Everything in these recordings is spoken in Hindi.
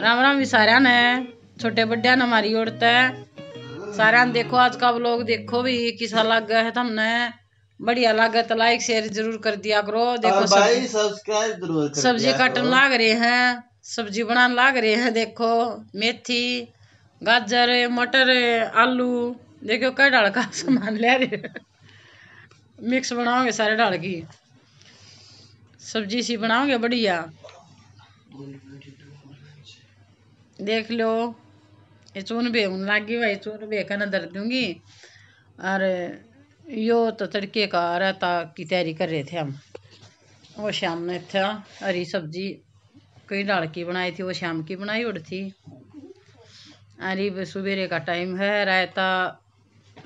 राम राम भी सारे ने छोटे बड़े ने हमारी औरत है सारे ने देखो आज का ब्लॉग देखो भी किसा लग है तुमने बढ़िया लागे तो लाइक शेयर जरूर कर दिया करो हाँ देखो भाई सब्सक्राइब जरूर सब्जी काटन लाग रहे हैं सब्जी बनाने लाग रहे हैं देखो मेथी गाजर मटर आलू देखो कई डाल का सामान ले रहे मिक्स बनाओगे सारे डाल की सब्जी सी बनाओगे बढ़िया देख लो ये चून हूं लागी भाई चून भी कन धर दूंगी और यो तो तड़के का रायता की तैयारी कर रहे थे हम वो शाम में था हरी सब्जी कई डाल की बनाई थी वो शाम की बनाई उड़ थी अरे सवेरे का टाइम है रायता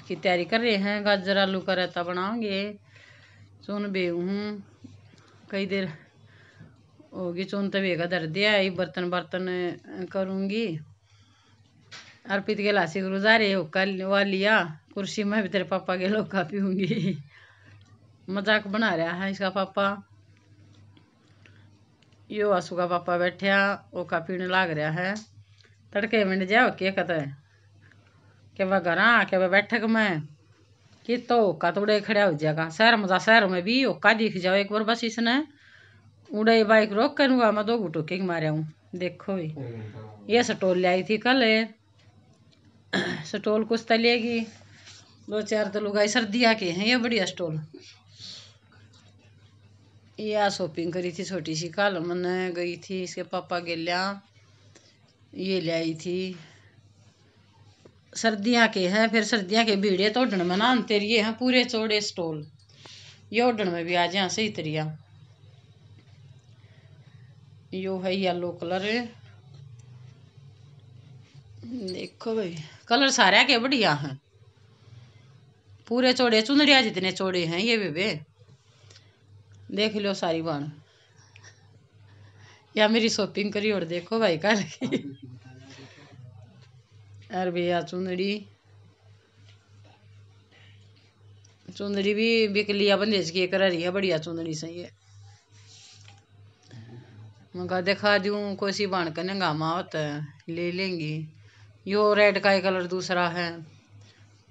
की तैयारी कर रहे हैं गाजर आलू का रायता बनाओगे सुन भी हूँ कई देर होगी चुन तो तभी का धर दिया बर्तन बर्तन करूँगी अर्पित गेला जा गुरुजारे होका वा लिया कुर्सी में भी तेरे पापा के का पीऊँगी मजाक बना रहा है इसका पापा यो आसू का पापा बैठा ओका पीने लाग रहा है तड़के मिंड जाओ के कहते के वह घर के वह बैठक में कि तो का तोड़े खड़ा हो जाएगा शहर मजा शहर में भी ओका दिख जाओ एक बार बस इसने उड़े बाइक रोक कर हुआ मैं दो गुटो किंग मारे हूँ देखो भी ये सटोल आई थी कल है सटोल कुछ तलेगी दो चार तो लुगाई सर्दिया के हैं ये बढ़िया स्टोल ये शॉपिंग करी थी छोटी सी कल मैंने गई थी इसके पापा के लिया ये ले आई थी सर्दियाँ के हैं फिर सर्दियाँ के भीड़े तो उडन में ना तेरिए हैं पूरे चौड़े स्टोल ये उडन में भी आ जाए सही तरिया यो है येलो कलर देखो भाई कलर सारे के बढ़िया हैं पूरे चौड़े चुनरिया जितने चौड़े हैं ये बेबे देख लो सारी बाण या मेरी शॉपिंग करी और देखो भाई कल की भैया चुनड़ी चुनड़ी भी बिक लिया बंदेज की कर रही है बढ़िया चुनड़ी सही है मैं कहा दिखा दूँ कोसी सी बन नंगा हंगामा होता है ले लेंगी यो रेड का ही कलर दूसरा है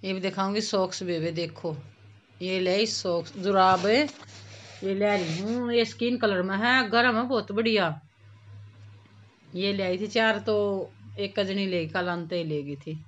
ये भी दिखाऊंगी सॉक्स बेबे देखो ये ले सॉक्स जुराब ये ले रही हूँ ये स्किन कलर में है गर्म है बहुत बढ़िया ये ले आई थी चार तो एक कजनी ले कल अंत ही ले गई थी